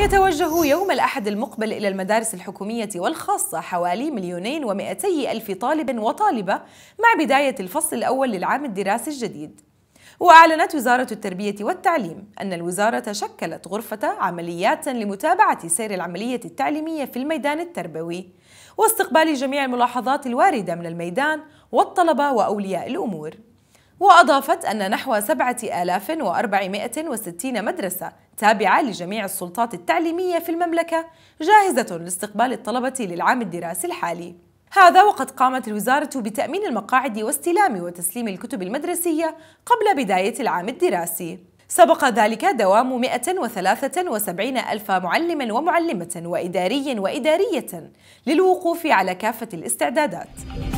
يتوجه يوم الأحد المقبل إلى المدارس الحكومية والخاصة حوالي مليونين ومئتي ألف طالب وطالبة مع بداية الفصل الأول للعام الدراسي الجديد وأعلنت وزارة التربية والتعليم أن الوزارة شكلت غرفة عمليات لمتابعة سير العملية التعليمية في الميدان التربوي واستقبال جميع الملاحظات الواردة من الميدان والطلبة وأولياء الأمور وأضافت أن نحو 7460 مدرسة تابعة لجميع السلطات التعليمية في المملكة جاهزة لاستقبال الطلبة للعام الدراسي الحالي هذا وقد قامت الوزارة بتأمين المقاعد واستلام وتسليم الكتب المدرسية قبل بداية العام الدراسي سبق ذلك دوام 173 ألف معلم ومعلمة وإداري وإدارية للوقوف على كافة الاستعدادات